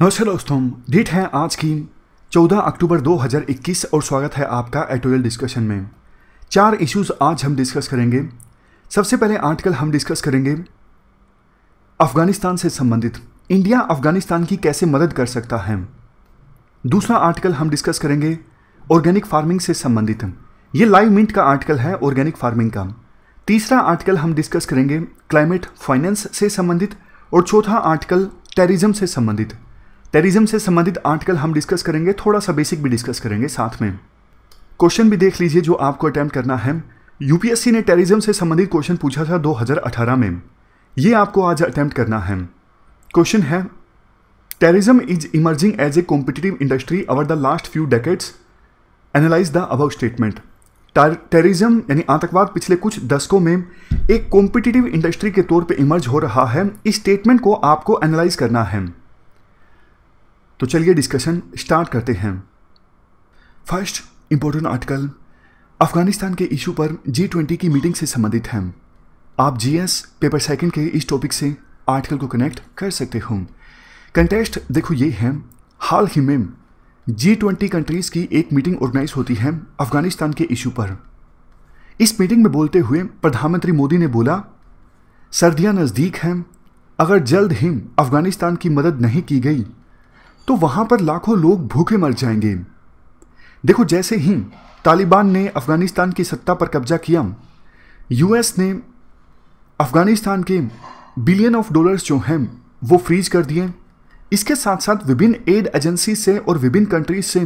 नमस्कार दोस्तों डेट है आज की 14 अक्टूबर 2021 और स्वागत है आपका एटोरियल डिस्कशन में चार इश्यूज आज हम डिस्कस करेंगे सबसे पहले आर्टिकल हम डिस्कस करेंगे अफगानिस्तान से संबंधित इंडिया अफगानिस्तान की कैसे मदद कर सकता है दूसरा आर्टिकल हम डिस्कस करेंगे ऑर्गेनिक फार्मिंग से संबंधित ये लाइव मिंट का आर्टिकल है ऑर्गेनिक फार्मिंग का तीसरा आर्टिकल हम डिस्कस करेंगे क्लाइमेट फाइनेंस से संबंधित और चौथा आर्टिकल टेरिज्म से संबंधित टेरिज्म से संबंधित आर्टिकल हम डिस्कस करेंगे थोड़ा सा बेसिक भी डिस्कस करेंगे साथ में क्वेश्चन भी देख लीजिए जो आपको अटैम्प्ट करना है यूपीएससी ने टेरिज्म से संबंधित क्वेश्चन पूछा था 2018 में ये आपको आज अटैम्प्ट करना है क्वेश्चन है terrorism is emerging as a competitive industry over the last few decades analyse the above statement terrorism यानी आतंकवाद पिछले कुछ दशकों में एक कॉम्पिटिटिव इंडस्ट्री के तौर पे इमर्ज हो रहा है इस स्टेटमेंट को आपको एनालाइज करना है तो चलिए डिस्कशन स्टार्ट करते हैं फर्स्ट इंपॉर्टेंट आर्टिकल अफगानिस्तान के इशू पर जी ट्वेंटी की मीटिंग से संबंधित है आप जीएस पेपर सेकंड के इस टॉपिक से आर्टिकल को कनेक्ट कर सकते हो कंटेस्ट देखो ये है हाल ही में जी ट्वेंटी कंट्रीज़ की एक मीटिंग ऑर्गेनाइज होती है अफगानिस्तान के इशू पर इस मीटिंग में बोलते हुए प्रधानमंत्री मोदी ने बोला सर्दियां नज़दीक हैं अगर जल्द ही अफगानिस्तान की मदद नहीं की गई तो वहां पर लाखों लोग भूखे मर जाएंगे देखो जैसे ही तालिबान ने अफ़गानिस्तान की सत्ता पर कब्जा किया यूएस ने अफ़गानिस्तान के बिलियन ऑफ डॉलर्स जो हैं वो फ्रीज कर दिए इसके साथ साथ विभिन्न एड एजेंसी से और विभिन्न कंट्रीज से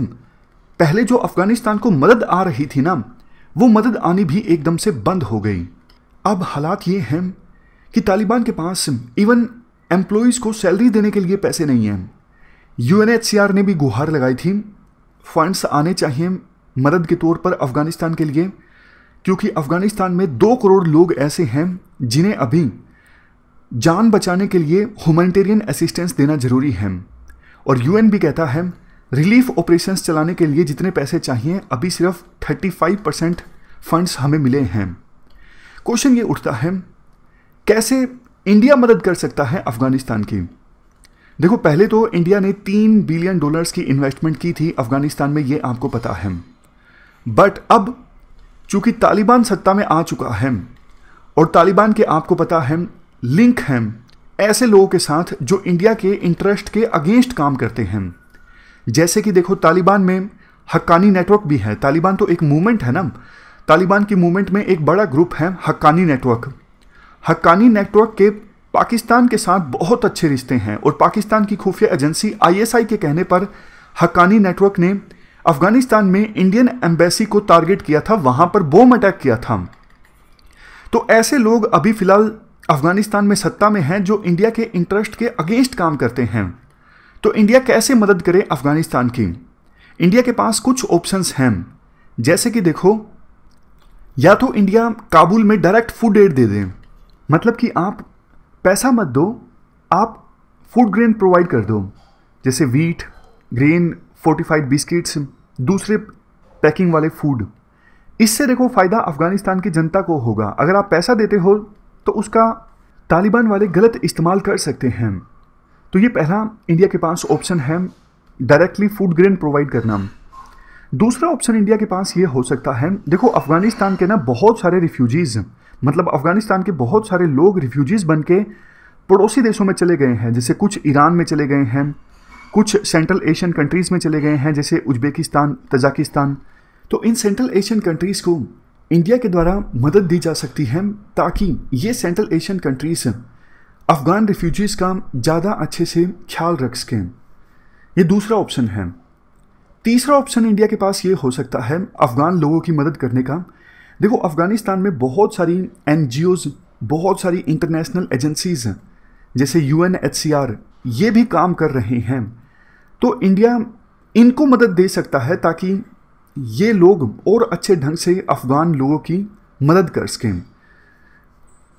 पहले जो अफ़गानिस्तान को मदद आ रही थी ना वो मदद आनी भी एकदम से बंद हो गई अब हालात ये हैं कि तालिबान के पास इवन एम्प्लॉयज़ को सैलरी देने के लिए पैसे नहीं हैं यूएनएचसीआर ने भी गुहार लगाई थी फंड्स आने चाहिए मदद के तौर पर अफगानिस्तान के लिए क्योंकि अफगानिस्तान में दो करोड़ लोग ऐसे हैं जिन्हें अभी जान बचाने के लिए ह्यूमनिटेरियन असिस्टेंस देना जरूरी है और यूएन भी कहता है रिलीफ ऑपरेशंस चलाने के लिए जितने पैसे चाहिए अभी सिर्फ 35 परसेंट फंड्स हमें मिले हैं क्वेश्चन ये उठता है कैसे इंडिया मदद कर सकता है अफगानिस्तान की देखो पहले तो इंडिया ने तीन बिलियन डॉलर्स की इन्वेस्टमेंट की थी अफगानिस्तान में ये आपको पता है बट अब चूंकि तालिबान सत्ता में आ चुका है और तालिबान के आपको पता है लिंक हैं ऐसे लोगों के साथ जो इंडिया के इंटरेस्ट के अगेंस्ट काम करते हैं जैसे कि देखो तालिबान में हक्कानी नेटवर्क भी है तालिबान तो एक मूवमेंट है ना तालिबान की मूवमेंट में एक बड़ा ग्रुप है हक्कानी नेटवर्क हक्कानी नेटवर्क के पाकिस्तान के साथ बहुत अच्छे रिश्ते हैं और पाकिस्तान की खुफिया एजेंसी आईएसआई के कहने पर हक्कानी नेटवर्क ने अफगानिस्तान में इंडियन एम्बेसी को टारगेट किया था वहां पर बोम अटैक किया था तो ऐसे लोग अभी फिलहाल अफगानिस्तान में सत्ता में हैं जो इंडिया के इंटरेस्ट के अगेंस्ट काम करते हैं तो इंडिया कैसे मदद करे अफगानिस्तान की इंडिया के पास कुछ ऑप्शंस हैं जैसे कि देखो या तो इंडिया काबुल में डायरेक्ट फूड एड दे दें मतलब कि आप पैसा मत दो आप फूड ग्रेन प्रोवाइड कर दो जैसे वीट ग्रेन फोर्टिफाइड बिस्किट्स दूसरे पैकिंग वाले फूड इससे देखो फ़ायदा अफ़गानिस्तान की जनता को होगा अगर आप पैसा देते हो तो उसका तालिबान वाले गलत इस्तेमाल कर सकते हैं तो ये पहला इंडिया के पास ऑप्शन है डायरेक्टली फूड ग्रेन प्रोवाइड करना दूसरा ऑप्शन इंडिया के पास ये हो सकता है देखो अफ़गानिस्तान के ना बहुत सारे रिफ्यूजीज़ मतलब अफ़गानिस्तान के बहुत सारे लोग रिफ्यूजीज़ बन के पड़ोसी देशों में चले गए हैं जैसे कुछ ईरान में चले गए हैं कुछ सेंट्रल एशियन कंट्रीज़ में चले गए हैं जैसे उज्बेकिस्तान तजाकिस्तान तो इन सेंट्रल एशियन कंट्रीज़ को इंडिया के द्वारा मदद दी जा सकती है ताकि ये central Asian countries Afghan refugees का ज़्यादा अच्छे से ख्याल रख सकें ये दूसरा ऑप्शन है तीसरा ऑप्शन इंडिया के पास ये हो सकता है अफ़गान लोगों की मदद करने का देखो अफ़गानिस्तान में बहुत सारी एन बहुत सारी इंटरनेशनल एजेंसीज़ हैं जैसे यू ये भी काम कर रहे हैं तो इंडिया इनको मदद दे सकता है ताकि ये लोग और अच्छे ढंग से अफ़गान लोगों की मदद कर सकें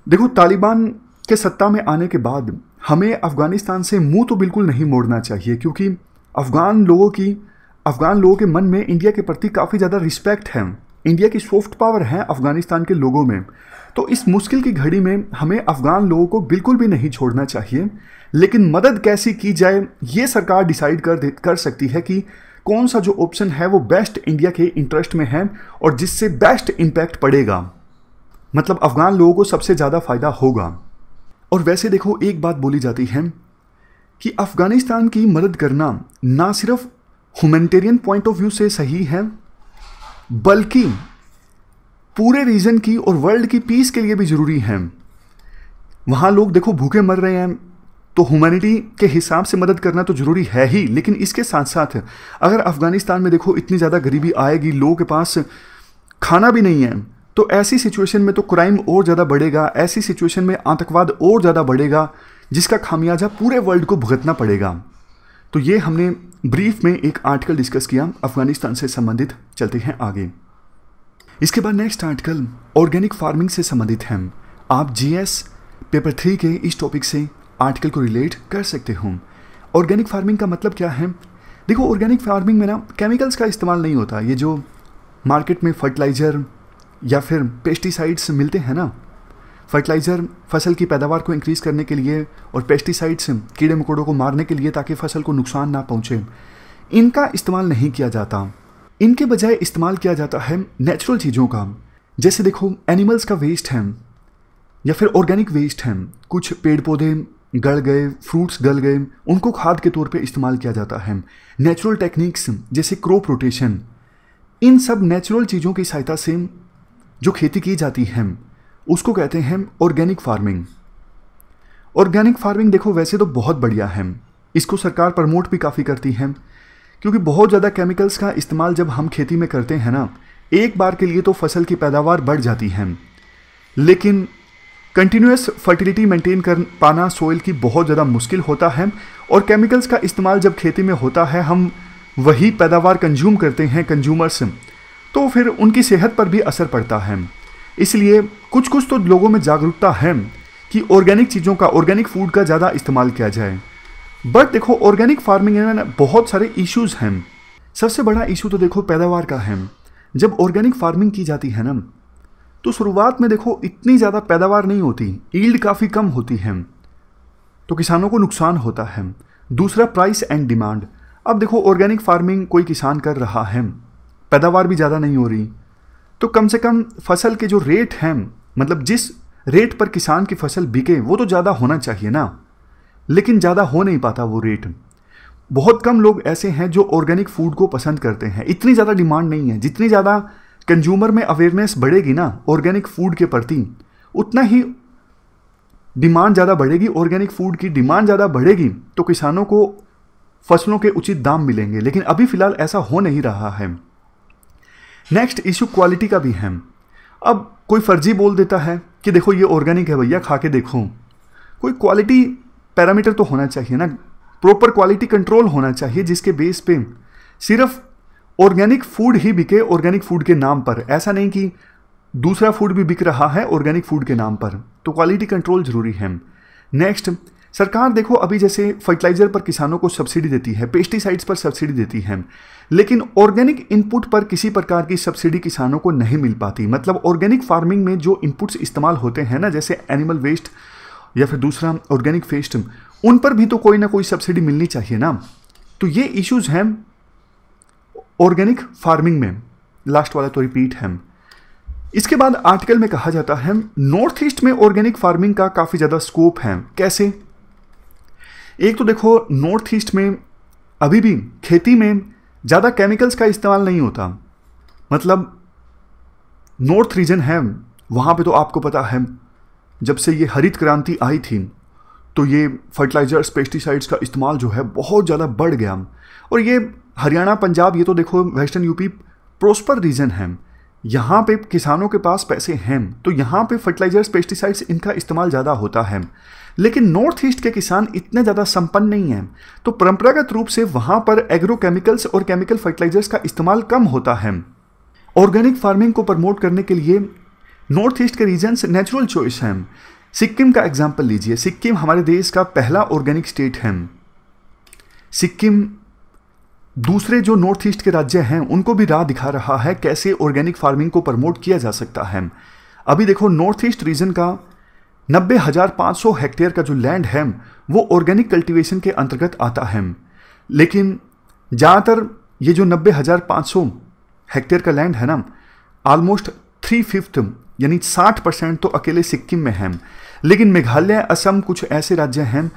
देखो तालिबान के सत्ता में आने के बाद हमें अफ़गानिस्तान से मुंह तो बिल्कुल नहीं मोड़ना चाहिए क्योंकि अफ़गान लोगों की अफ़गान लोगों के मन में इंडिया के प्रति काफ़ी ज़्यादा रिस्पेक्ट है इंडिया की सॉफ्ट पावर है अफगानिस्तान के लोगों में तो इस मुश्किल की घड़ी में हमें अफगान लोगों को बिल्कुल भी नहीं छोड़ना चाहिए लेकिन मदद कैसे की जाए ये सरकार डिसाइड कर कर सकती है कि कौन सा जो ऑप्शन है वो बेस्ट इंडिया के इंटरेस्ट में है और जिससे बेस्ट इम्पैक्ट पड़ेगा मतलब अफगान लोगों को सबसे ज़्यादा फायदा होगा और वैसे देखो एक बात बोली जाती है कि अफ़गानिस्तान की मदद करना ना सिर्फ ह्यूमैनिटेरियन पॉइंट ऑफ व्यू से सही है बल्कि पूरे रीजन की और वर्ल्ड की पीस के लिए भी ज़रूरी है वहाँ लोग देखो भूखे मर रहे हैं तो ह्यूमैनिटी के हिसाब से मदद करना तो ज़रूरी है ही लेकिन इसके साथ साथ अगर अफ़गानिस्तान में देखो इतनी ज़्यादा गरीबी आएगी लोगों के पास खाना भी नहीं है तो ऐसी सिचुएशन में तो क्राइम और ज़्यादा बढ़ेगा ऐसी सिचुएशन में आतंकवाद और ज़्यादा बढ़ेगा जिसका खामियाजा पूरे वर्ल्ड को भुगतना पड़ेगा तो ये हमने ब्रीफ में एक आर्टिकल डिस्कस किया अफगानिस्तान से संबंधित चलते हैं आगे इसके बाद नेक्स्ट आर्टिकल ऑर्गेनिक फार्मिंग से संबंधित है आप जीएस पेपर थ्री के इस टॉपिक से आर्टिकल को रिलेट कर सकते हो ऑर्गेनिक फार्मिंग का मतलब क्या है देखो ऑर्गेनिक फार्मिंग में ना केमिकल्स का इस्तेमाल नहीं होता ये जो मार्केट में फर्टिलाइज़र या फिर पेस्टिसाइड्स मिलते हैं ना फर्टिलाइज़र फसल की पैदावार को इंक्रीज़ करने के लिए और पेस्टिसाइड्स कीड़े मकोड़ों को मारने के लिए ताकि फसल को नुकसान ना पहुँचे इनका इस्तेमाल नहीं किया जाता इनके बजाय इस्तेमाल किया जाता है नेचुरल चीज़ों का जैसे देखो एनिमल्स का वेस्ट है या फिर ऑर्गेनिक वेस्ट है कुछ पेड़ पौधे गल गए फ्रूट्स गल गए उनको खाद के तौर पे इस्तेमाल किया जाता है नेचुरल टेक्निक्स जैसे क्रॉप रोटेशन इन सब नेचुरल चीज़ों की सहायता से जो खेती की जाती है उसको कहते हैं ऑर्गेनिक फार्मिंग ऑर्गेनिक फार्मिंग देखो वैसे तो बहुत बढ़िया है इसको सरकार प्रमोट भी काफ़ी करती है क्योंकि बहुत ज़्यादा केमिकल्स का इस्तेमाल जब हम खेती में करते हैं ना एक बार के लिए तो फसल की पैदावार बढ़ जाती है लेकिन कंटिन्यूस फर्टिलिटी मेंटेन कर पाना सोइल की बहुत ज़्यादा मुश्किल होता है और केमिकल्स का इस्तेमाल जब खेती में होता है हम वही पैदावार कंज्यूम करते हैं कंज्यूमर्स तो फिर उनकी सेहत पर भी असर पड़ता है इसलिए कुछ कुछ तो लोगों में जागरूकता है कि ऑर्गेनिक चीज़ों का ऑर्गेनिक फूड का ज़्यादा इस्तेमाल किया जाए बट देखो ऑर्गेनिक फार्मिंग में बहुत सारे इश्यूज़ हैं सबसे बड़ा इशू तो देखो पैदावार का है जब ऑर्गेनिक फार्मिंग की जाती है ना तो शुरुआत में देखो इतनी ज़्यादा पैदावार नहीं होती ईल्ड काफ़ी कम होती है तो किसानों को नुकसान होता है दूसरा प्राइस एंड डिमांड अब देखो ऑर्गेनिक फार्मिंग कोई किसान कर रहा है पैदावार भी ज़्यादा नहीं हो रही तो कम से कम फसल के जो रेट हैं मतलब जिस रेट पर किसान की फसल बिके वो तो ज़्यादा होना चाहिए ना लेकिन ज़्यादा हो नहीं पाता वो रेट बहुत कम लोग ऐसे हैं जो ऑर्गेनिक फूड को पसंद करते हैं इतनी ज़्यादा डिमांड नहीं है जितनी ज़्यादा कंज्यूमर में अवेयरनेस बढ़ेगी ना ऑर्गेनिक फूड के प्रति उतना ही डिमांड ज़्यादा बढ़ेगी ऑर्गेनिक फूड की डिमांड ज़्यादा बढ़ेगी तो किसानों को फसलों के उचित दाम मिलेंगे लेकिन अभी फ़िलहाल ऐसा हो नहीं रहा है नेक्स्ट इशू क्वालिटी का भी है अब कोई फर्जी बोल देता है कि देखो ये ऑर्गेनिक है भैया खा के देखो कोई क्वालिटी पैरामीटर तो होना चाहिए ना प्रॉपर क्वालिटी कंट्रोल होना चाहिए जिसके बेस पे सिर्फ ऑर्गेनिक फूड ही बिके ऑर्गेनिक फूड के नाम पर ऐसा नहीं कि दूसरा फूड भी बिक रहा है ऑर्गेनिक फूड के नाम पर तो क्वालिटी कंट्रोल ज़रूरी है नेक्स्ट सरकार देखो अभी जैसे फर्टिलाइजर पर किसानों को सब्सिडी देती है पेस्टिसाइड्स पर सब्सिडी देती है लेकिन ऑर्गेनिक इनपुट पर किसी प्रकार की सब्सिडी किसानों को नहीं मिल पाती मतलब ऑर्गेनिक फार्मिंग में जो इनपुट्स इस्तेमाल होते हैं ना जैसे एनिमल वेस्ट या फिर दूसरा ऑर्गेनिक वेस्ट उन पर भी तो कोई ना कोई सब्सिडी मिलनी चाहिए ना तो ये इश्यूज हैं ऑर्गेनिक फार्मिंग में लास्ट वाला तो रिपीट है इसके बाद आर्टिकल में कहा जाता है नॉर्थ ईस्ट में ऑर्गेनिक फार्मिंग का काफ़ी ज़्यादा स्कोप है कैसे एक तो देखो नॉर्थ ईस्ट में अभी भी खेती में ज़्यादा केमिकल्स का इस्तेमाल नहीं होता मतलब नॉर्थ रीजन है वहाँ पे तो आपको पता है जब से ये हरित क्रांति आई थी तो ये फर्टिलाइज़र्स पेस्टिसाइड्स का इस्तेमाल जो है बहुत ज़्यादा बढ़ गया और ये हरियाणा पंजाब ये तो देखो वेस्टर्न यूपी प्रोस्पर रीजन है यहाँ पे किसानों के पास पैसे हैं तो यहाँ पे फर्टिलाइज़र्स पेस्टिसाइड्स इनका इस्तेमाल ज़्यादा होता है लेकिन नॉर्थ ईस्ट के किसान इतने ज़्यादा संपन्न नहीं हैं तो परंपरागत रूप से वहाँ पर एग्रोकेमिकल्स और केमिकल फर्टिलाइजर्स का इस्तेमाल कम होता है ऑर्गेनिक फार्मिंग को प्रमोट करने के लिए नॉर्थ ईस्ट के रीजन्स नेचुरल चॉइस हैं सिक्किम का एग्जाम्पल लीजिए सिक्किम हमारे देश का पहला ऑर्गेनिक स्टेट है सिक्किम दूसरे जो नॉर्थ ईस्ट के राज्य हैं उनको भी राह दिखा रहा है कैसे ऑर्गेनिक फार्मिंग को प्रमोट किया जा सकता है अभी देखो नॉर्थ ईस्ट रीजन का नब्बे हजार पाँच सौ हेक्टेयर का जो लैंड है वो ऑर्गेनिक कल्टीवेशन के अंतर्गत आता है लेकिन ज़्यादातर ये जो नब्बे हजार पाँच सौ हेक्टेयर का लैंड है ना ऑलमोस्ट थ्री फिफ्थ यानी साठ परसेंट तो अकेले सिक्किम में है लेकिन मेघालय असम कुछ ऐसे राज्य हैं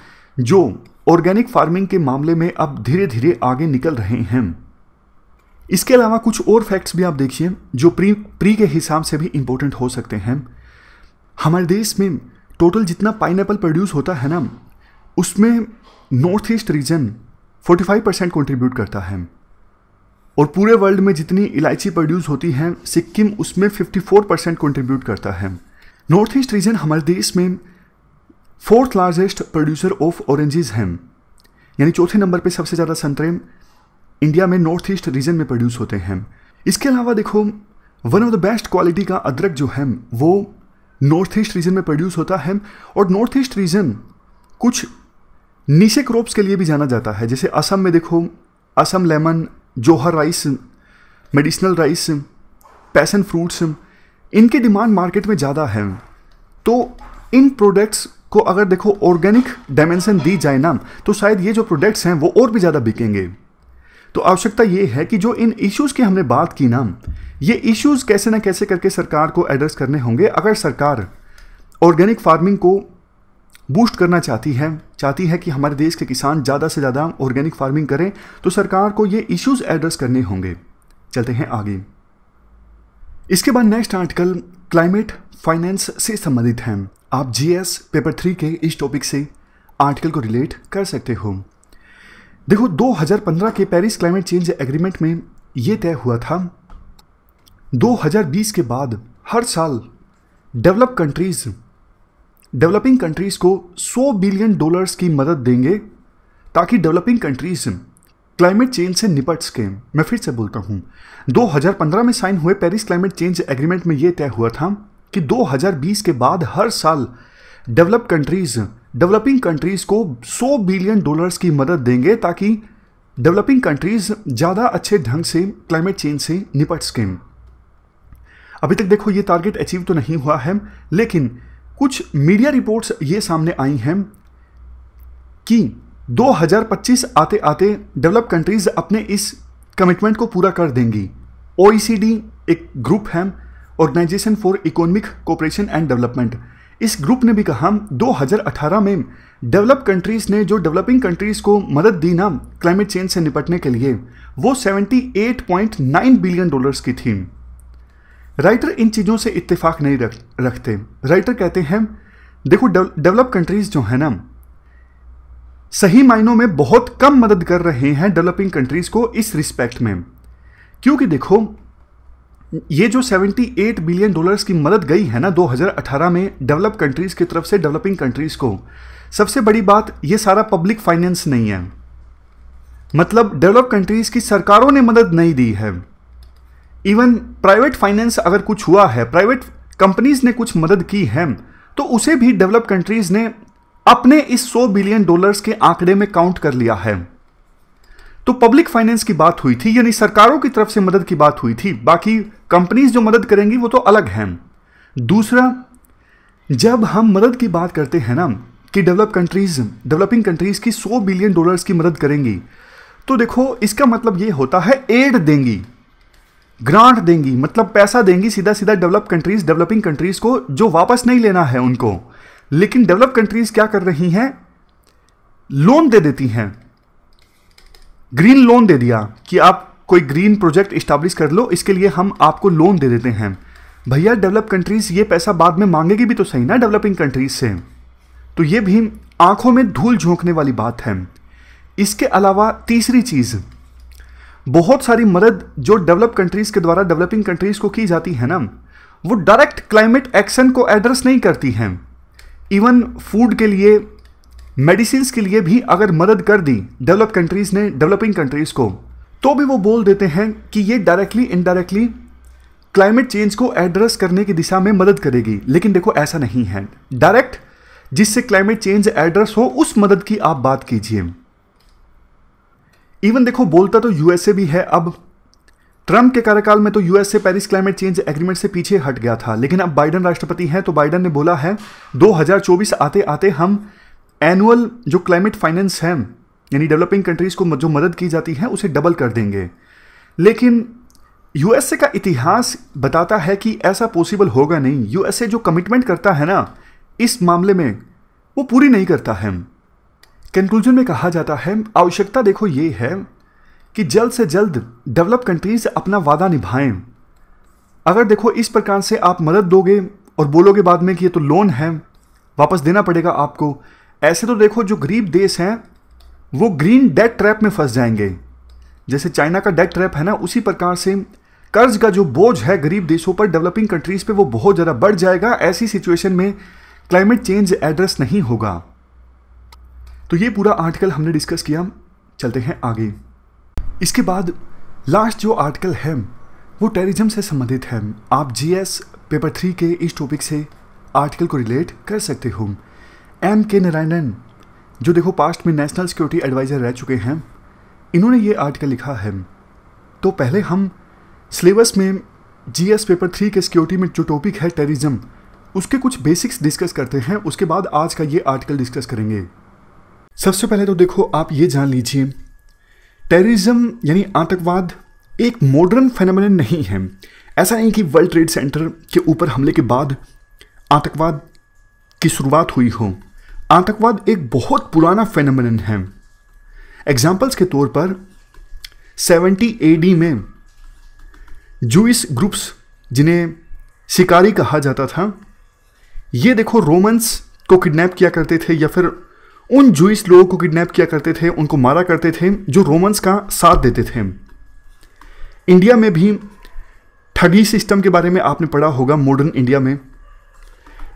जो ऑर्गेनिक फार्मिंग के मामले में अब धीरे धीरे आगे निकल रहे हैं इसके अलावा कुछ और फैक्ट्स भी आप देखिए जो प्री प्री के हिसाब से भी इम्पोर्टेंट हो सकते हैं हमारे देश में टोटल जितना पाइन प्रोड्यूस होता है ना उसमें north east region 45 percent contribute करता है और पूरे वर्ल्ड में जितनी इलायची प्रोड्यूस होती हैं सिक्किम उसमें 54 परसेंट कॉन्ट्रीब्यूट करता है नॉर्थ ईस्ट रीजन हमारे देश में fourth largest producer of oranges हैं यानी चौथे नंबर पे सबसे ज़्यादा संतरे इंडिया में नॉर्थ ईस्ट रीजन में प्रोड्यूस होते हैं इसके अलावा देखो one of the best quality का अदरक जो है वो नॉर्थ ईस्ट रीजन में प्रोड्यूस होता है और नॉर्थ ईस्ट रीजन कुछ नीचे क्रॉप्स के लिए भी जाना जाता है जैसे असम में देखो Assam lemon Joha rice medicinal rice passion fruits इनकी डिमांड मार्केट में ज़्यादा है तो इन प्रोडक्ट्स को अगर देखो ऑर्गेनिक डायमेंशन दी जाए ना तो शायद ये जो प्रोडक्ट्स हैं वो और भी ज़्यादा बिकेंगे तो आवश्यकता ये है कि जो इन इश्यूज़ की हमने बात की ना ये इश्यूज़ कैसे ना कैसे करके सरकार को एड्रेस करने होंगे अगर सरकार ऑर्गेनिक फार्मिंग को बूस्ट करना चाहती है चाहती है कि हमारे देश के किसान ज़्यादा से ज़्यादा ऑर्गेनिक फार्मिंग करें तो सरकार को ये इश्यूज़ एड्रेस करने होंगे चलते हैं आगे इसके बाद नेक्स्ट आर्टिकल क्लाइमेट फाइनेंस से संबंधित हैं आप जीएस पेपर थ्री के इस टॉपिक से आर्टिकल को रिलेट कर सकते हो देखो 2015 के पेरिस क्लाइमेट चेंज एग्रीमेंट में ये तय हुआ था 2020 के बाद हर साल डेवलप कंट्रीज डेवलपिंग कंट्रीज को 100 बिलियन डॉलर्स की मदद देंगे ताकि डेवलपिंग कंट्रीज क्लाइमेट चेंज से निपट सकें मैं फिर से बोलता हूँ 2015 में साइन हुए पेरिस क्लाइमेट चेंज एग्रीमेंट में ये तय हुआ था कि 2020 के बाद हर साल डेवलप कंट्रीज़ डेवलपिंग कंट्रीज़ को 100 बिलियन डॉलर्स की मदद देंगे ताकि डेवलपिंग कंट्रीज़ ज़्यादा अच्छे ढंग से क्लाइमेट चेंज से निपट सकें अभी तक देखो ये टारगेट अचीव तो नहीं हुआ है लेकिन कुछ मीडिया रिपोर्ट्स ये सामने आई हैं कि 2025 आते आते डेवलप कंट्रीज़ अपने इस कमिटमेंट को पूरा कर देंगी ओ एक ग्रुप है organisation for economic cooperation and development इस ग्रुप ने भी कहा 2018 में डेवलप कंट्रीज़ ने जो डेवलपिंग कंट्रीज़ को मदद दी ना क्लाइमेट चेंज से निपटने के लिए वो 78.9 बिलियन डॉलर्स की थी राइटर इन चीज़ों से इत्तेफाक नहीं रख रखते राइटर कहते हैं देखो डेवलप कंट्रीज़ जो है ना सही मायनों में बहुत कम मदद कर रहे हैं डेवलपिंग कंट्रीज़ को इस रिस्पेक्ट में क्योंकि देखो ये जो 78 बिलियन डॉलर्स की मदद गई है ना 2018 में डेवलप कंट्रीज़ की तरफ से डेवलपिंग कंट्रीज़ को सबसे बड़ी बात ये सारा पब्लिक फाइनेंस नहीं है मतलब डेवलप कंट्रीज़ की सरकारों ने मदद नहीं दी है इवन प्राइवेट फाइनेंस अगर कुछ हुआ है प्राइवेट कंपनीज ने कुछ मदद की है तो उसे भी डेवलप कंट्रीज़ ने अपने इस 100 बिलियन डॉलर्स के आंकड़े में काउंट कर लिया है तो पब्लिक फाइनेंस की बात हुई थी यानी सरकारों की तरफ से मदद की बात हुई थी बाकी कंपनीज जो मदद करेंगी वो तो अलग हैं दूसरा जब हम मदद की बात करते हैं ना कि डेवलप कंट्रीज डेवलपिंग कंट्रीज की 100 बिलियन डॉलर्स की मदद करेंगी तो देखो इसका मतलब ये होता है एड देंगी ग्रांट देंगी मतलब पैसा देंगी सीधा सीधा डेवलप कंट्रीज डेवलपिंग कंट्रीज को जो वापस नहीं लेना है उनको लेकिन डेवलप कंट्रीज क्या कर रही हैं लोन दे देती हैं ग्रीन लोन दे दिया कि आप कोई ग्रीन प्रोजेक्ट इस्टाब्लिश कर लो इसके लिए हम आपको लोन दे देते हैं भैया डेवलप कंट्रीज़ ये पैसा बाद में मांगेगी भी तो सही ना डेवलपिंग कंट्रीज़ से तो ये भी आंखों में धूल झोंकने वाली बात है इसके अलावा तीसरी चीज़ बहुत सारी मदद जो डेवलप कंट्रीज़ के द्वारा डेवलपिंग कंट्रीज़ को की जाती है ना वो डायरेक्ट क्लाइमेट एक्शन को एड्रेस नहीं करती हैं इवन फूड के लिए मेडिसिन के लिए भी अगर मदद कर दी डेवलप कंट्रीज़ ने डेवलपिंग कंट्रीज़ को तो भी वो बोल देते हैं कि ये डायरेक्टली इनडायरेक्टली क्लाइमेट चेंज को एड्रेस करने की दिशा में मदद करेगी लेकिन देखो ऐसा नहीं है डायरेक्ट जिससे क्लाइमेट चेंज एड्रेस हो उस मदद की आप बात कीजिए इवन देखो बोलता तो यूएसए भी है अब ट्रंप के कार्यकाल में तो USA Paris climate change agreement से पीछे हट गया था लेकिन अब बाइडन राष्ट्रपति हैं तो बाइडन ने बोला है 2024 आते आते हम एनुअल जो क्लाइमेट फाइनेंस है यानी डेवलपिंग कंट्रीज़ को जो मदद की जाती है उसे डबल कर देंगे लेकिन यूएसए का इतिहास बताता है कि ऐसा पॉसिबल होगा नहीं यूएसए जो कमिटमेंट करता है ना इस मामले में वो पूरी नहीं करता है कंक्लूजन में कहा जाता है आवश्यकता देखो ये है कि जल्द से जल्द डेवलप कंट्रीज अपना वादा निभाएं अगर देखो इस प्रकार से आप मदद दोगे और बोलोगे बाद में कि ये तो लोन है वापस देना पड़ेगा आपको ऐसे तो देखो जो गरीब देश हैं वो ग्रीन डेट ट्रैप में फंस जाएंगे जैसे चाइना का डेट ट्रैप है ना उसी प्रकार से कर्ज का जो बोझ है गरीब देशों पर डेवलपिंग कंट्रीज़ पे वो बहुत ज़्यादा बढ़ जाएगा ऐसी सिचुएशन में क्लाइमेट चेंज एड्रेस नहीं होगा तो ये पूरा आर्टिकल हमने डिस्कस किया चलते हैं आगे इसके बाद लास्ट जो आर्टिकल है वो टेरिज्म से संबंधित है आप जीएस पेपर थ्री के इस टॉपिक से आर्टिकल को रिलेट कर सकते हो एम के नारायणन जो देखो पास्ट में नेशनल सिक्योरिटी एडवाइज़र रह चुके हैं इन्होंने ये आर्टिकल लिखा है तो पहले हम सिलेबस में जीएस पेपर थ्री के सिक्योरिटी में जो टॉपिक है टेररिज्म उसके कुछ बेसिक्स डिस्कस करते हैं उसके बाद आज का ये आर्टिकल डिस्कस करेंगे सबसे पहले तो देखो आप ये जान लीजिए टेररिज्म यानी आतंकवाद एक मॉडर्न फेनोमेन नहीं है ऐसा नहीं कि वर्ल्ड ट्रेड सेंटर के ऊपर हमले के बाद आतंकवाद की शुरुआत हुई हो आतंकवाद एक बहुत पुराना फेनमिन है एग्जाम्पल्स के तौर पर 70 एडी में जूस ग्रुप्स जिन्हें शिकारी कहा जाता था ये देखो रोमन्स को किडनैप किया करते थे या फिर उन जूस लोगों को किडनैप किया करते थे उनको मारा करते थे जो रोमन्स का साथ देते थे इंडिया में भी ठगी सिस्टम के बारे में आपने पढ़ा होगा मॉडर्न इंडिया में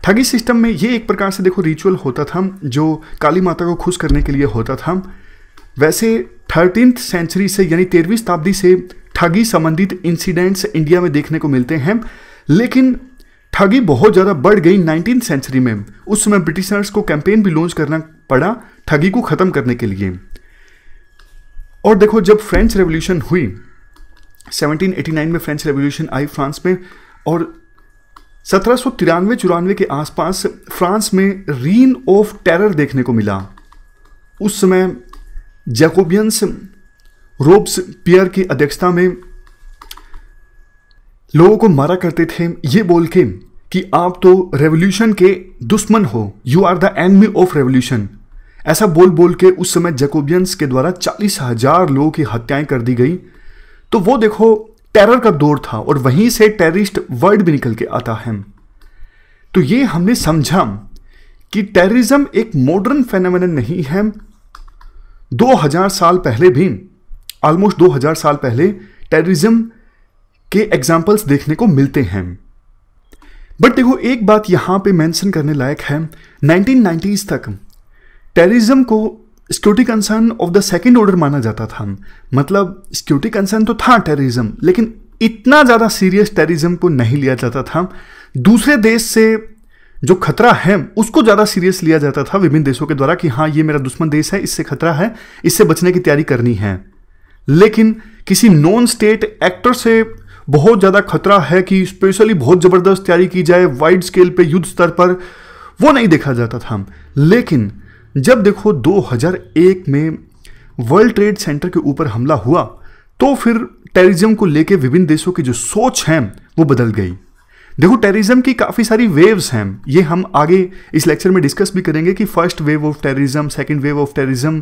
ठगी सिस्टम में ये एक प्रकार से देखो रिचुअल होता था जो काली माता को खुश करने के लिए होता था वैसे थर्टींथ सेंचुरी से यानी तेरहवीं शताब्दी से ठगी संबंधित इंसिडेंट्स इंडिया में देखने को मिलते हैं लेकिन ठगी बहुत ज़्यादा बढ़ गई नाइनटीन सेंचुरी में उस समय ब्रिटिशर्स को कैंपेन भी लॉन्च करना पड़ा ठगी को ख़त्म करने के लिए और देखो जब फ्रेंच रेवोल्यूशन हुई 1789 में फ्रेंच रेवोल्यूशन आई फ्रांस में और सत्रह सौ तिरानवे चौरानवे के आसपास फ्रांस में रीन ऑफ टेरर देखने को मिला उस समय जैकोबियंस रोब्स पियर की अध्यक्षता में लोगों को मारा करते थे ये बोल के कि आप तो रेवोल्यूशन के दुश्मन हो you are the enemy of revolution ऐसा बोल बोल के उस समय जैकोबियंस के द्वारा चालीस हजार लोगों की हत्याएं कर दी गई तो वो देखो टेरर का दौर था और वहीं से टेररिस्ट वर्ड भी निकल के आता है तो ये हमने समझा कि टेररिज्म एक मॉडर्न फेनोमेन नहीं है 2000 साल पहले भी ऑलमोस्ट 2000 साल पहले टेररिज्म के एग्जाम्पल्स देखने को मिलते हैं बट देखो एक बात यहां पे मेंशन करने लायक है 1990s तक टेररिज्म को security concern of the second order माना जाता था मतलब सिक्योरिटी कंसर्न तो था टेररिज्म लेकिन इतना ज़्यादा सीरियस टेररिज्म को नहीं लिया जाता था दूसरे देश से जो खतरा है उसको ज़्यादा सीरियस लिया जाता था विभिन्न देशों के द्वारा कि हाँ ये मेरा दुश्मन देश है इससे खतरा है इससे बचने की तैयारी करनी है लेकिन किसी नॉन स्टेट एक्टर से बहुत ज़्यादा खतरा है कि स्पेशली बहुत ज़बरदस्त तैयारी की जाए वाइड स्केल पे युद्ध स्तर पर वो नहीं देखा जाता था लेकिन जब देखो 2001 में वर्ल्ड ट्रेड सेंटर के ऊपर हमला हुआ तो फिर टेररिज्म को लेकर विभिन्न देशों की जो सोच है वो बदल गई देखो टेररिज्म की काफ़ी सारी वेव्स हैं ये हम आगे इस लेक्चर में डिस्कस भी करेंगे कि first wave of terrorism second wave of terrorism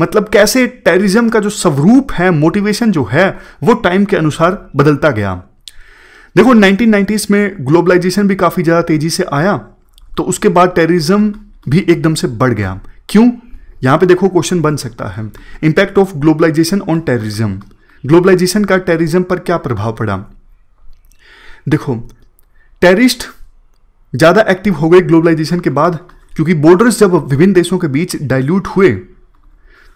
मतलब कैसे टेररिज्म का जो स्वरूप है मोटिवेशन जो है वो टाइम के अनुसार बदलता गया देखो 1990s में ग्लोबलाइजेशन भी काफ़ी ज़्यादा तेज़ी से आया तो उसके बाद टेररिज्म भी एकदम से बढ़ गया क्यों यहां पे देखो क्वेश्चन बन सकता है impact of globalisation on terrorism globalisation का टेररिज्म पर क्या प्रभाव पड़ा देखो टेररिस्ट ज़्यादा एक्टिव हो गए ग्लोबलाइजेशन के बाद क्योंकि बॉर्डर्स जब विभिन्न देशों के बीच डाइल्यूट हुए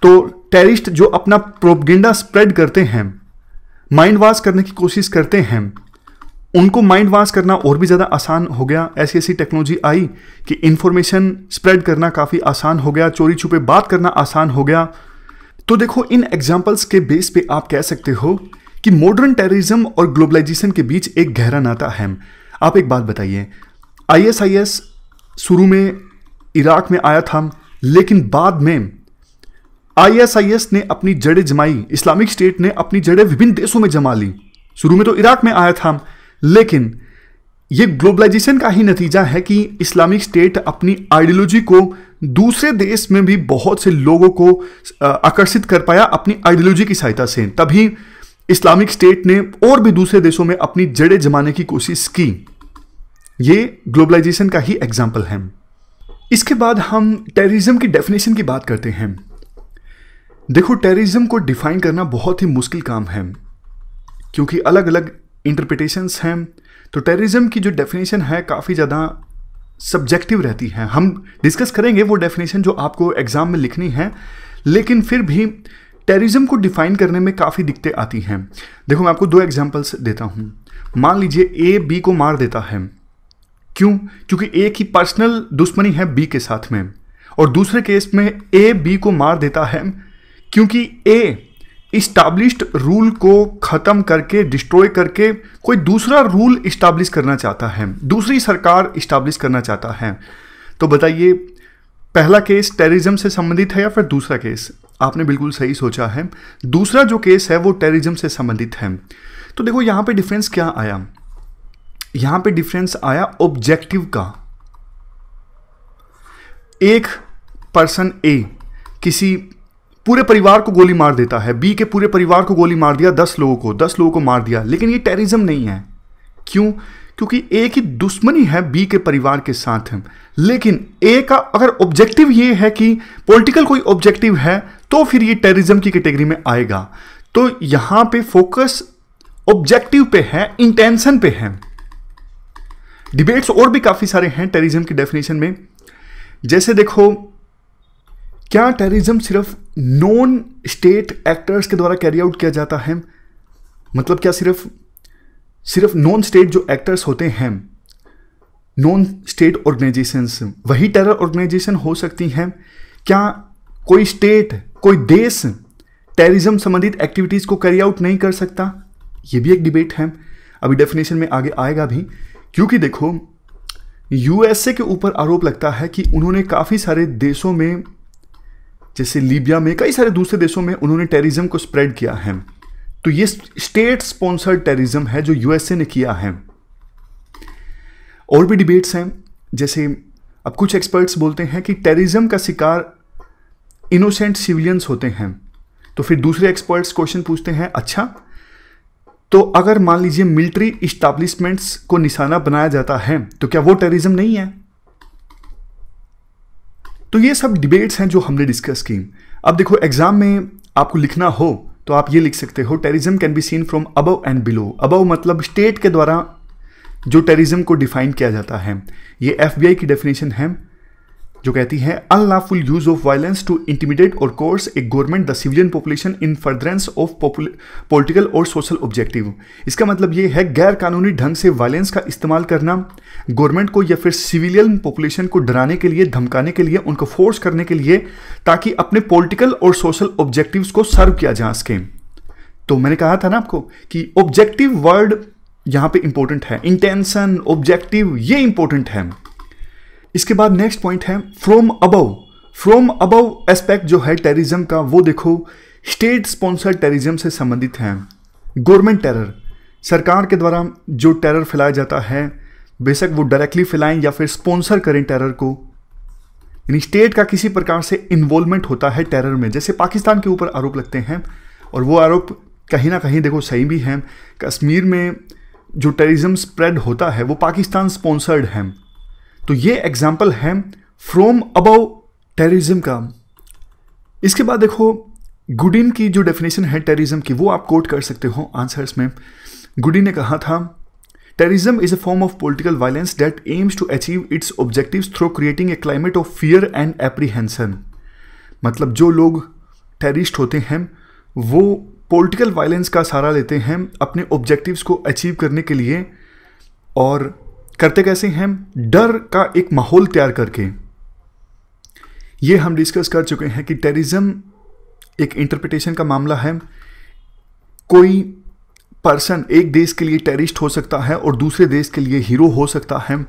तो टेररिस्ट जो अपना प्रोपगेंडा स्प्रेड करते हैं माइंड वॉश करने की कोशिश करते हैं उनको माइंड वॉश करना और भी ज़्यादा आसान हो गया ऐसी ऐसी टेक्नोलॉजी आई कि इन्फॉर्मेशन स्प्रेड करना काफ़ी आसान हो गया चोरी छुपे बात करना आसान हो गया तो देखो इन एग्जाम्पल्स के बेस पे आप कह सकते हो कि मॉडर्न टेररिज्म और ग्लोबलाइजेशन के बीच एक गहरा नाता है आप एक बात बताइए आईएसआईएस शुरू में इराक में आया था लेकिन बाद में आईएसआईएस ने अपनी जड़ें जमाई इस्लामिक स्टेट ने अपनी जड़ें विभिन्न देशों में जमा ली शुरू में तो इराक में आया था लेकिन ये ग्लोबलाइजेशन का ही नतीजा है कि इस्लामिक स्टेट अपनी आइडियोलॉजी को दूसरे देश में भी बहुत से लोगों को आकर्षित कर पाया अपनी आइडियोलॉजी की सहायता से तभी इस्लामिक स्टेट ने और भी दूसरे देशों में अपनी जड़ें जमाने की कोशिश की ये ग्लोबलाइजेशन का ही एग्जाम्पल है इसके बाद हम टेररिज्म की डेफिनेशन की बात करते हैं देखो टेररिज्म को डिफाइन करना बहुत ही मुश्किल काम है क्योंकि अलग अलग इंटरप्रिटेशंस हैं तो टेररिज्म की जो डेफिनेशन है काफ़ी ज़्यादा सब्जेक्टिव रहती है हम डिस्कस करेंगे वो डेफिनेशन जो आपको एग्ज़ाम में लिखनी है लेकिन फिर भी टेररिज्म को डिफाइन करने में काफ़ी दिक्कतें आती हैं देखो मैं आपको दो एग्जाम्पल्स देता हूँ मान लीजिए ए बी को मार देता है क्यों क्योंकि ए की पर्सनल दुश्मनी है बी के साथ में और दूसरे केस में ए बी को मार देता है क्योंकि ए इस्टाब्लिश्ड रूल को ख़त्म करके डिस्ट्रॉय करके कोई दूसरा रूल इस्टाब्लिश करना चाहता है दूसरी सरकार इस्टाब्लिश करना चाहता है तो बताइए पहला केस टेररिज्म से संबंधित है या फिर दूसरा केस आपने बिल्कुल सही सोचा है दूसरा जो केस है वो टेररिज्म से संबंधित है तो देखो यहाँ पे डिफरेंस क्या आया यहाँ पे डिफरेंस आया ऑब्जेक्टिव का एक पर्सन ए किसी पूरे परिवार को गोली मार देता है बी के पूरे परिवार को गोली मार दिया दस लोगों को दस लोगों को मार दिया लेकिन ये टेररिज्म नहीं है क्यों क्योंकि ए की दुश्मनी है बी के परिवार के साथ लेकिन ए का अगर ऑब्जेक्टिव ये है कि पॉलिटिकल कोई ऑब्जेक्टिव है तो फिर ये टेररिज्म की कैटेगरी में आएगा तो यहां पे फोकस ऑब्जेक्टिव पे है इंटेंशन पे है डिबेट्स और भी काफ़ी सारे हैं टेररिज्म की डेफिनेशन में जैसे देखो क्या टेररिज्म सिर्फ नॉन स्टेट एक्टर्स के द्वारा कैरी आउट किया जाता है मतलब क्या सिर्फ सिर्फ नॉन स्टेट जो एक्टर्स होते हैं नॉन स्टेट ऑर्गेनाइजेशंस वही टेरर ऑर्गेनाइजेशन हो सकती हैं क्या कोई स्टेट कोई देश टेररिज्म संबंधित एक्टिविटीज़ को कैरी आउट नहीं कर सकता ये भी एक डिबेट है अभी डेफिनेशन में आगे आएगा भी क्योंकि देखो यूएसए के ऊपर आरोप लगता है कि उन्होंने काफ़ी सारे देशों में जैसे लीबिया में कई सारे दूसरे देशों में उन्होंने टेररिज्म को स्प्रेड किया है तो ये स्टेट स्पॉन्सर्ड टेररिज्म है जो यूएसए ने किया है और भी डिबेट्स हैं जैसे अब कुछ एक्सपर्ट्स बोलते हैं कि टेररिज्म का शिकार इनोसेंट सिविलियंस होते हैं तो फिर दूसरे एक्सपर्ट्स क्वेश्चन पूछते हैं अच्छा तो अगर मान लीजिए मिलिट्री इस्टाब्लिशमेंट्स को निशाना बनाया जाता है तो क्या वो टेररिज्म नहीं है तो ये सब डिबेट्स हैं जो हमने डिस्कस की अब देखो एग्जाम में आपको लिखना हो तो आप ये लिख सकते हो terrorism can be seen from above and below above मतलब स्टेट के द्वारा जो टेरिज्म को डिफाइन किया जाता है ये एफ की डेफिनेशन है जो कहती है unlawful use of violence to intimidate or coerce a government the civilian population in furtherance of political or social objective इसका मतलब ये है गैर कानूनी ढंग से वायलेंस का इस्तेमाल करना गवर्नमेंट को या फिर सिविलियन पॉपुलेशन को डराने के लिए धमकाने के लिए उनको फोर्स करने के लिए ताकि अपने पोलिटिकल और सोशल ऑब्जेक्टिव को सर्व किया जा सके तो मैंने कहा था ना आपको कि ऑब्जेक्टिव वर्ड यहां पे इंपॉर्टेंट है इंटेंशन ऑब्जेक्टिव ये इंपॉर्टेंट है इसके बाद नेक्स्ट पॉइंट है from above from above aspect जो है टेररिज्म का वो देखो स्टेट स्पॉन्सर्ड टेररिज्म से संबंधित हैं गवर्नमेंट टेरर सरकार के द्वारा जो टेरर फैलाया जाता है बेशक वो डायरेक्टली फैलाएं या फिर स्पॉन्सर करें टेरर को यानी स्टेट का किसी प्रकार से इन्वॉल्वमेंट होता है टेरर में जैसे पाकिस्तान के ऊपर आरोप लगते हैं और वो आरोप कहीं ना कहीं देखो सही भी हैं कश्मीर में जो टेररिज्म स्प्रेड होता है वो पाकिस्तान स्पॉन्सर्ड है तो ये एग्जाम्पल है फ्रॉम अबव टेररिज्म का इसके बाद देखो गुडिन की जो डेफिनेशन है टेररिज्म की वो आप कोट कर सकते हो आंसर्स में गुडिन ने कहा था terrorism is a form of political violence that aims to achieve its objectives through creating a climate of fear and apprehension मतलब जो लोग टेररिस्ट होते हैं वो पॉलिटिकल वायलेंस का सहारा लेते हैं अपने ऑब्जेक्टिव्स को अचीव करने के लिए और करते कैसे हैं डर का एक माहौल तैयार करके ये हम डिस्कस कर चुके हैं कि टेररिज्म एक इंटरप्रिटेशन का मामला है कोई पर्सन एक देश के लिए टेररिस्ट हो सकता है और दूसरे देश के लिए हीरो हो सकता है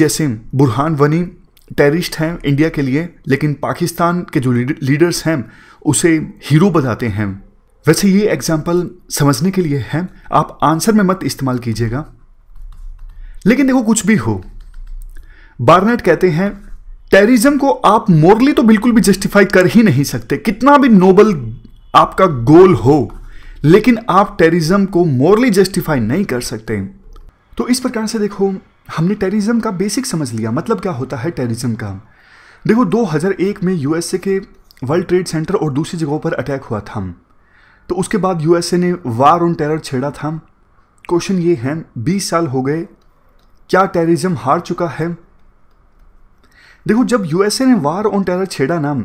जैसे बुरहान वनी टेररिस्ट हैं इंडिया के लिए लेकिन पाकिस्तान के जो लीडर्स हैं उसे हीरो बताते हैं वैसे ये एग्जाम्पल समझने के लिए है आप आंसर में मत इस्तेमाल कीजिएगा लेकिन देखो कुछ भी हो बार्नेट कहते हैं टेररिज्म को आप मोरली तो बिल्कुल भी जस्टिफाई कर ही नहीं सकते कितना भी नोबल आपका गोल हो लेकिन आप टेररिज्म को मोरली जस्टिफाई नहीं कर सकते तो इस प्रकार से देखो हमने टेररिज्म का बेसिक समझ लिया मतलब क्या होता है टेररिज्म का देखो 2001 में यूएसए के वर्ल्ड ट्रेड सेंटर और दूसरी जगहों पर अटैक हुआ था तो उसके बाद यूएसए ने वार ऑन टेरर छेड़ा था क्वेश्चन ये है 20 साल हो गए क्या टेररिज्म हार चुका है देखो जब यूएसए ने वार ऑन टेरर छेड़ा नाम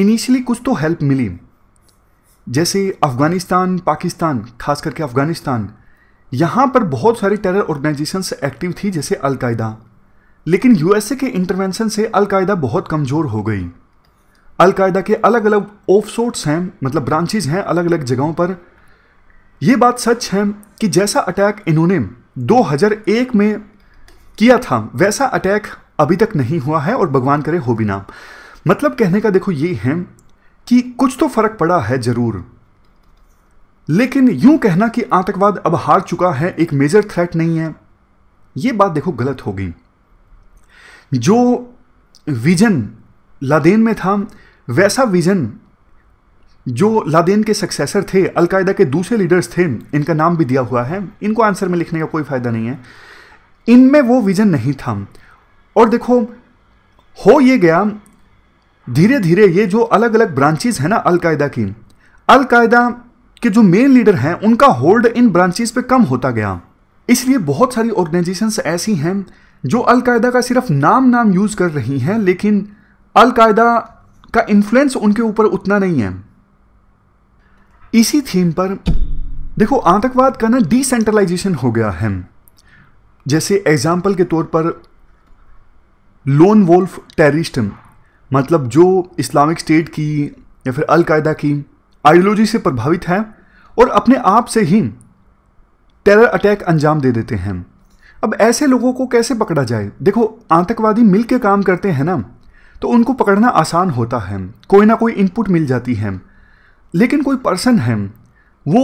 इनिशियली कुछ तो हेल्प मिली जैसे अफ़गानिस्तान पाकिस्तान खास करके अफ़गानिस्तान यहां पर बहुत सारी टेरर ऑर्गेनाइजेशन एक्टिव थी जैसे अलकायदा लेकिन यूएसए के इंटरवेंशन से अलकायदा बहुत कमज़ोर हो गई अलकायदा के अलग अलग ऑफसोर्ट्स हैं मतलब ब्रांचेज हैं अलग अलग जगहों पर यह बात सच है कि जैसा अटैक इन्होंने 2001 में किया था वैसा अटैक अभी तक नहीं हुआ है और भगवान करे हो भी ना मतलब कहने का देखो ये है कि कुछ तो फर्क पड़ा है जरूर लेकिन यूं कहना कि आतंकवाद अब हार चुका है एक मेजर थ्रेट नहीं है ये बात देखो गलत होगी जो विजन लादेन में था वैसा विजन जो लादेन के सक्सेसर थे अलकायदा के दूसरे लीडर्स थे इनका नाम भी दिया हुआ है इनको आंसर में लिखने का कोई फ़ायदा नहीं है इनमें वो विजन नहीं था और देखो हो ये गया धीरे धीरे ये जो अलग अलग ब्रांचेज हैं ना अलकायदा की अलकायदा के जो मेन लीडर हैं उनका होल्ड इन ब्रांचेज पे कम होता गया इसलिए बहुत सारी ऑर्गेनाइजेशंस ऐसी हैं जो अलकायदा का सिर्फ नाम नाम यूज़ कर रही हैं लेकिन अलकायदा का इन्फ्लुएंस उनके ऊपर उतना नहीं है इसी थीम पर देखो आतंकवाद का ना डिसेंट्रलाइजेशन हो गया है जैसे एग्ज़ाम्पल के तौर पर लोन वोल्फ टेररिस्टम मतलब जो इस्लामिक स्टेट की या फिर अलकायदा की आइडियोलॉजी से प्रभावित है और अपने आप से ही टेरर अटैक अंजाम दे देते हैं अब ऐसे लोगों को कैसे पकड़ा जाए देखो आतंकवादी मिल के काम करते हैं ना तो उनको पकड़ना आसान होता है कोई ना कोई इनपुट मिल जाती है लेकिन कोई पर्सन है वो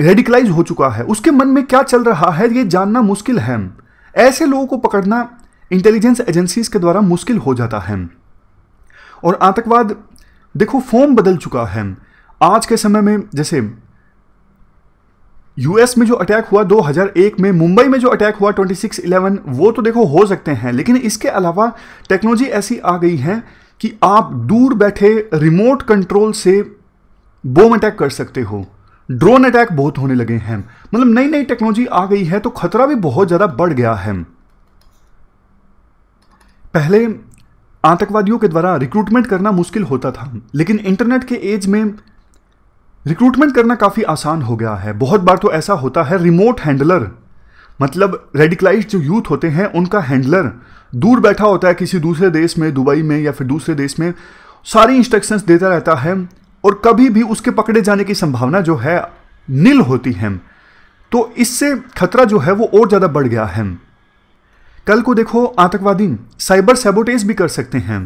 रेडिकलाइज हो चुका है उसके मन में क्या चल रहा है ये जानना मुश्किल है ऐसे लोगों को पकड़ना इंटेलिजेंस एजेंसीज के द्वारा मुश्किल हो जाता है और आतंकवाद देखो फॉर्म बदल चुका है आज के समय में जैसे यूएस में जो अटैक हुआ 2001 में मुंबई में जो अटैक हुआ 2611 वो तो देखो हो सकते हैं लेकिन इसके अलावा टेक्नोलॉजी ऐसी आ गई है कि आप दूर बैठे रिमोट कंट्रोल से बोम अटैक कर सकते हो ड्रोन अटैक बहुत होने लगे हैं मतलब नई नई टेक्नोलॉजी आ गई है तो खतरा भी बहुत ज़्यादा बढ़ गया है पहले आतंकवादियों के द्वारा रिक्रूटमेंट करना मुश्किल होता था लेकिन इंटरनेट के एज में रिक्रूटमेंट करना काफ़ी आसान हो गया है बहुत बार तो ऐसा होता है रिमोट हैंडलर मतलब रेडिकलाइज जो यूथ होते हैं उनका हैंडलर दूर बैठा होता है किसी दूसरे देश में दुबई में या फिर दूसरे देश में सारी इंस्ट्रक्शंस देता रहता है और कभी भी उसके पकड़े जाने की संभावना जो है नील होती है तो इससे खतरा जो है वो और ज़्यादा बढ़ गया है कल को देखो आतंकवादी साइबर सेबोटेज भी कर सकते हैं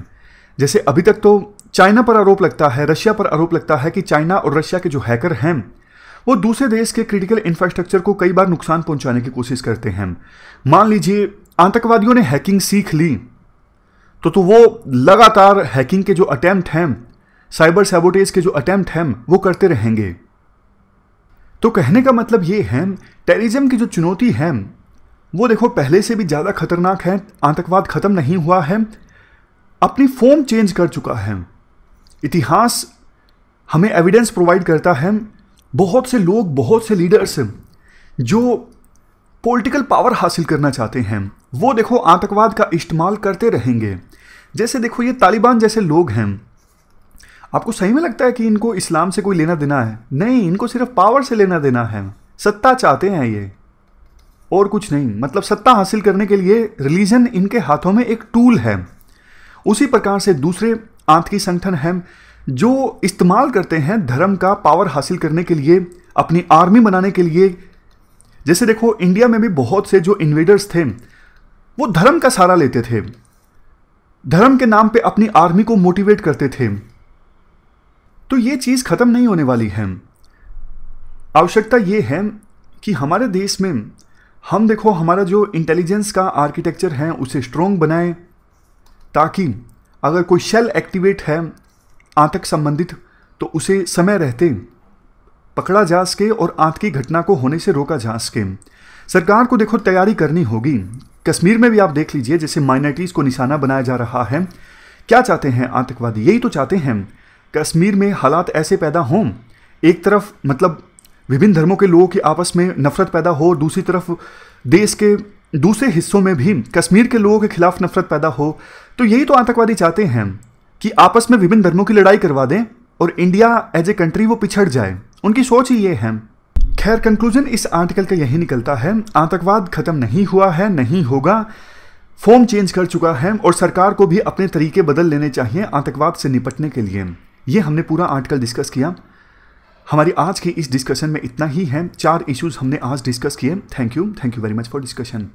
जैसे अभी तक तो चाइना पर आरोप लगता है रशिया पर आरोप लगता है कि चाइना और रशिया के जो हैकर हैं वो दूसरे देश के क्रिटिकल इंफ्रास्ट्रक्चर को कई बार नुकसान पहुंचाने की कोशिश करते हैं मान लीजिए आतंकवादियों ने हैकिंग सीख ली तो तो वो लगातार हैकिंग के जो अटैम्प्ट हैं साइबर सेबोटेज़ के जो अटैम्प्ट हैं वो करते रहेंगे तो कहने का मतलब ये है टेररिज्म की जो चुनौती है वो देखो पहले से भी ज़्यादा खतरनाक है आतंकवाद ख़त्म नहीं हुआ है अपनी फॉर्म चेंज कर चुका है इतिहास हमें एविडेंस प्रोवाइड करता है बहुत से लोग बहुत से लीडर्स जो पॉलिटिकल पावर हासिल करना चाहते हैं वो देखो आतंकवाद का इस्तेमाल करते रहेंगे जैसे देखो ये तालिबान जैसे लोग हैं आपको सही में लगता है कि इनको इस्लाम से कोई लेना देना है नहीं इनको सिर्फ पावर से लेना देना है सत्ता चाहते हैं ये और कुछ नहीं मतलब सत्ता हासिल करने के लिए रिलीजन इनके हाथों में एक टूल है उसी प्रकार से दूसरे आंतकी संगठन हैं जो इस्तेमाल करते हैं धर्म का पावर हासिल करने के लिए अपनी आर्मी बनाने के लिए जैसे देखो इंडिया में भी बहुत से जो इन्वेडर्स थे वो धर्म का सहारा लेते थे धर्म के नाम पे अपनी आर्मी को मोटिवेट करते थे तो ये चीज़ ख़त्म नहीं होने वाली है आवश्यकता ये है कि हमारे देश में हम देखो हमारा जो इंटेलिजेंस का आर्किटेक्चर है उसे स्ट्रोंग बनाएं ताकि अगर कोई शेल एक्टिवेट है आतंक संबंधित तो उसे समय रहते पकड़ा जा सके और आतंकी घटना को होने से रोका जा सके सरकार को देखो तैयारी करनी होगी कश्मीर में भी आप देख लीजिए जैसे माइनॉरिटीज़ को निशाना बनाया जा रहा है क्या चाहते हैं आतंकवादी यही तो चाहते हैं कश्मीर में हालात ऐसे पैदा हों एक तरफ मतलब विभिन्न धर्मों के लोगों की आपस में नफरत पैदा हो दूसरी तरफ देश के दूसरे हिस्सों में भी कश्मीर के लोगों के खिलाफ नफरत पैदा हो तो यही तो आतंकवादी चाहते हैं कि आपस में विभिन्न धर्मों की लड़ाई करवा दें और इंडिया एज ए कंट्री वो पिछड़ जाए उनकी सोच ही ये है खैर कंक्लूजन इस आर्टिकल का यही निकलता है आतंकवाद खत्म नहीं हुआ है नहीं होगा फॉर्म चेंज कर चुका है और सरकार को भी अपने तरीके बदल लेने चाहिए आतंकवाद से निपटने के लिए ये हमने पूरा आर्टिकल डिस्कस किया हमारी आज की इस डिस्कशन में इतना ही है चार इश्यूज हमने आज डिस्कस किए thank you thank you very much for discussion